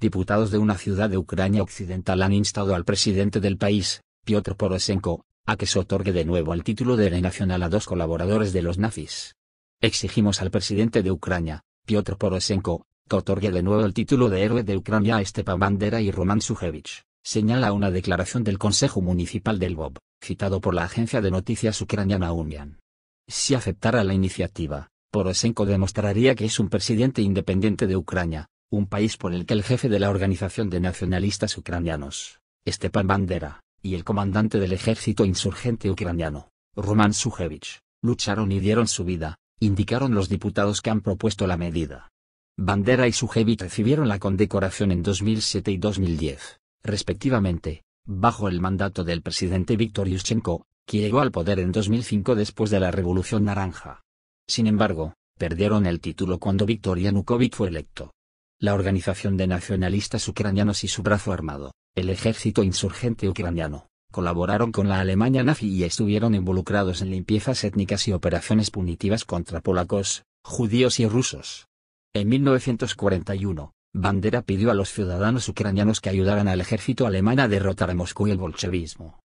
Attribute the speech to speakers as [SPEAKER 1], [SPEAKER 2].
[SPEAKER 1] diputados de una ciudad de Ucrania Occidental han instado al presidente del país, Piotr Poroshenko, a que se otorgue de nuevo el título de héroe nacional a dos colaboradores de los nazis. Exigimos al presidente de Ucrania, Piotr Poroshenko, que otorgue de nuevo el título de héroe de Ucrania a Stepan Bandera y Roman Sujevich, señala una declaración del Consejo Municipal del Bob, citado por la agencia de noticias ucraniana Unian. Si aceptara la iniciativa, Poroshenko demostraría que es un presidente independiente de Ucrania, un país por el que el jefe de la Organización de Nacionalistas Ucranianos, Stepan Bandera, y el comandante del ejército insurgente ucraniano, Roman Sujevich, lucharon y dieron su vida, indicaron los diputados que han propuesto la medida. Bandera y Sujevich recibieron la condecoración en 2007 y 2010, respectivamente, bajo el mandato del presidente Viktor Yushchenko, que llegó al poder en 2005 después de la Revolución Naranja. Sin embargo, perdieron el título cuando Viktor Yanukovych fue electo la organización de nacionalistas ucranianos y su brazo armado, el ejército insurgente ucraniano, colaboraron con la Alemania nazi y estuvieron involucrados en limpiezas étnicas y operaciones punitivas contra polacos, judíos y rusos. En 1941, Bandera pidió a los ciudadanos ucranianos que ayudaran al ejército alemán a derrotar a Moscú y el bolchevismo.